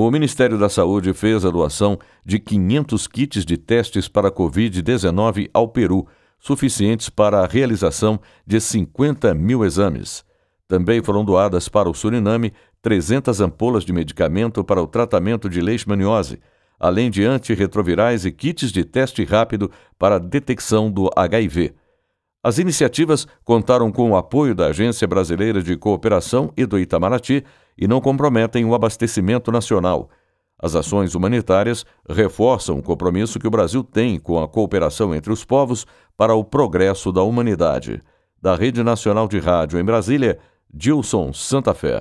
O Ministério da Saúde fez a doação de 500 kits de testes para Covid-19 ao Peru, suficientes para a realização de 50 mil exames. Também foram doadas para o Suriname 300 ampolas de medicamento para o tratamento de leishmaniose, além de antirretrovirais e kits de teste rápido para a detecção do HIV. As iniciativas contaram com o apoio da Agência Brasileira de Cooperação e do Itamaraty e não comprometem o abastecimento nacional. As ações humanitárias reforçam o compromisso que o Brasil tem com a cooperação entre os povos para o progresso da humanidade. Da Rede Nacional de Rádio em Brasília, Dilson Santa Fé.